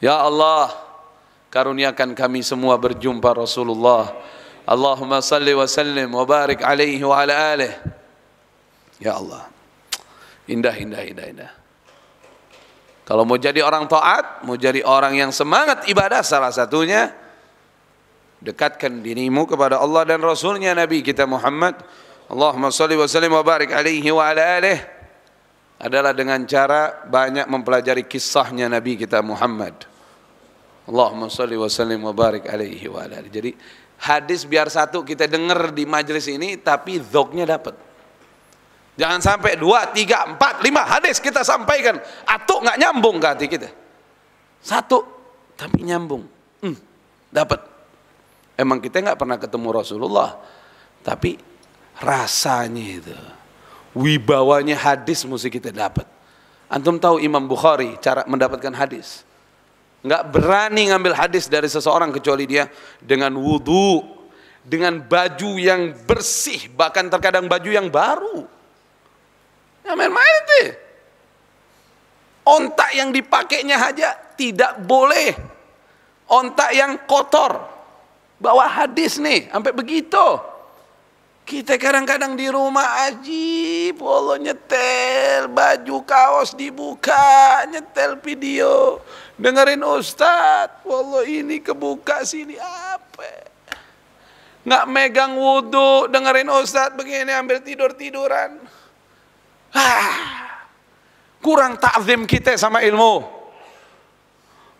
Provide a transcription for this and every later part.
Ya Allah, karuniakan kami semua berjumpa Rasulullah. Allahumma salli wa sallim wa barik alaihi wa ala alih. Ya Allah. Indah, indah, indah, indah. Kalau mau jadi orang taat, mau jadi orang yang semangat ibadah salah satunya dekatkan dirimu kepada Allah dan Rasulnya Nabi kita Muhammad Allahumma salli wa sallim wa barik alaihi wa ala alih adalah dengan cara banyak mempelajari kisahnya Nabi kita Muhammad Allahumma salli wa sallim wa barik alaihi wa alihi. Jadi hadis biar satu kita dengar di majelis ini tapi zoknya dapat. Jangan sampai dua, tiga, empat, lima hadis kita sampaikan. Atau nggak nyambung ke hati kita. Satu, tapi nyambung. Hmm, dapat. Emang kita nggak pernah ketemu Rasulullah. Tapi rasanya itu. Wibawanya hadis mesti kita dapat. Antum tahu Imam Bukhari cara mendapatkan hadis nggak berani ngambil hadis dari seseorang kecuali dia dengan wudhu, dengan baju yang bersih, bahkan terkadang baju yang baru. Ya main-main itu. Ontak yang dipakainya aja tidak boleh. Ontak yang kotor. Bawa hadis nih, sampai begitu. Kita kadang-kadang di rumah aji, polo nyetel, baju kaos dibuka, nyetel video. Dengerin Ustad, polo ini kebuka sini apa? Nggak megang wudhu, dengerin Ustad begini ambil tidur-tiduran. Ah, kurang takzim kita sama ilmu.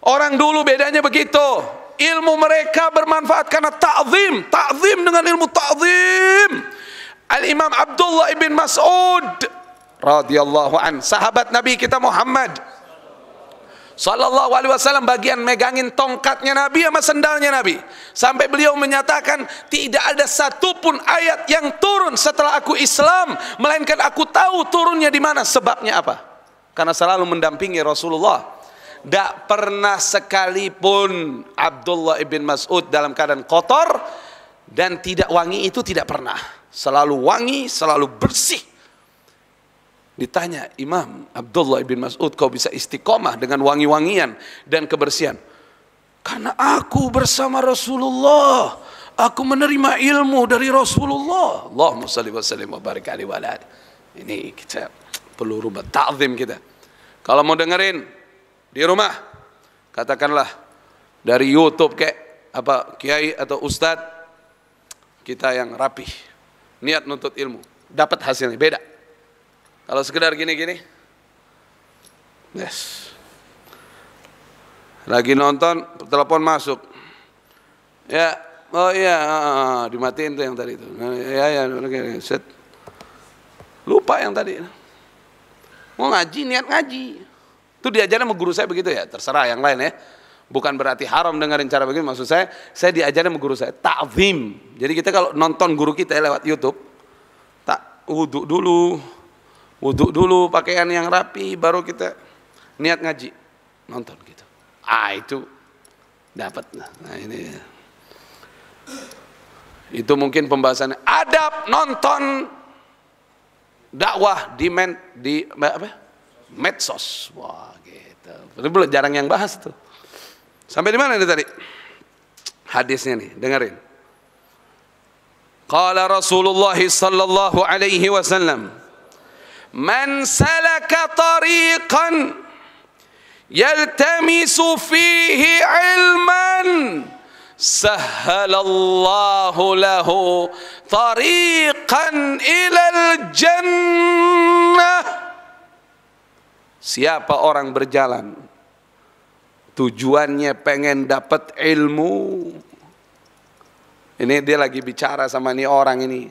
Orang dulu bedanya begitu. Ilmu mereka bermanfaat karena ta'zim. Ta'zim dengan ilmu ta'zim. Al-Imam Abdullah ibn Mas'ud radhiyallahu an sahabat Nabi kita Muhammad sallallahu alaihi wasallam bagian megangin tongkatnya Nabi sama sendalnya Nabi sampai beliau menyatakan tidak ada satupun ayat yang turun setelah aku Islam melainkan aku tahu turunnya di mana sebabnya apa karena selalu mendampingi Rasulullah tidak pernah sekalipun Abdullah ibn Mas'ud dalam keadaan kotor dan tidak wangi itu tidak pernah. Selalu wangi, selalu bersih. Ditanya Imam Abdullah ibn Mas'ud kau bisa istiqomah dengan wangi-wangian dan kebersihan. Karena aku bersama Rasulullah. Aku menerima ilmu dari Rasulullah. Allahumma salli wa sallim wa barik ali wa Ini kita perlu rubah ta'zim kita. Kalau mau dengerin di rumah katakanlah dari YouTube kek apa kiai atau ustadz kita yang rapi niat nuntut ilmu dapat hasilnya beda kalau sekedar gini-gini yes lagi nonton telepon masuk ya oh iya uh, dimatiin tuh yang tadi itu nah, ya ya set lupa yang tadi mau ngaji niat ngaji itu diajarin sama guru saya begitu ya, terserah yang lain ya. Bukan berarti haram dengerin cara begini, maksud saya, saya diajarin sama guru saya, ta'zim. Jadi kita kalau nonton guru kita ya lewat Youtube, tak wudhu dulu, wudhu dulu, pakaian yang rapi, baru kita niat ngaji. Nonton gitu. Ah itu dapat. Nah ini ya. Itu mungkin pembahasannya. Adab nonton dakwah di men, di apa? medsos. Wah gitu. Itu jarang yang bahas tuh. Sampai di mana ini tadi? Hadisnya nih, dengerin. Qala Rasulullah sallallahu alaihi wasallam Man salaka tariqan yaltamisu fihi ilman sahhalallahu lahu tariqan ilal jannah Siapa orang berjalan tujuannya pengen dapat ilmu. Ini dia lagi bicara sama ini orang ini.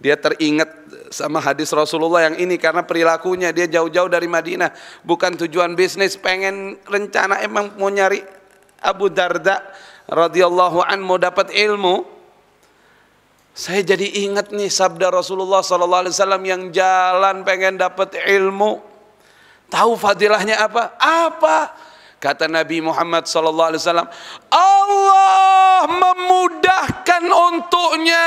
Dia teringat sama hadis Rasulullah yang ini karena perilakunya dia jauh-jauh dari Madinah, bukan tujuan bisnis, pengen rencana emang mau nyari Abu Darda radhiyallahu an mau dapat ilmu. Saya jadi ingat nih sabda Rasulullah saw yang jalan pengen dapat ilmu Tahu fadilahnya apa? Apa? Kata Nabi Muhammad SAW, Allah memudahkan untuknya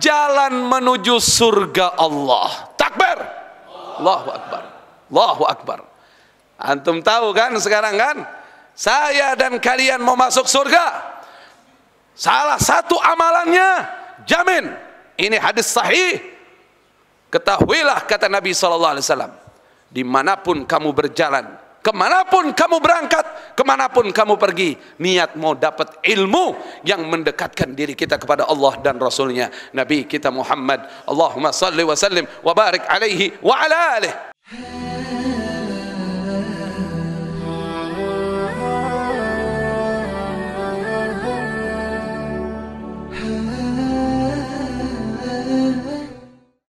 jalan menuju surga Allah. Takbir. Allahu Akbar. Allahu Akbar. Antum tahu kan sekarang kan? Saya dan kalian mau masuk surga. Salah satu amalannya, jamin. Ini hadis sahih. Ketahuilah kata Nabi SAW dimanapun kamu berjalan, kemanapun kamu berangkat, kemanapun kamu pergi, niat mau dapat ilmu yang mendekatkan diri kita kepada Allah dan Rasulnya, Nabi kita Muhammad. Allahumma salli wa sallim wa barik alaihi wa ala alihi.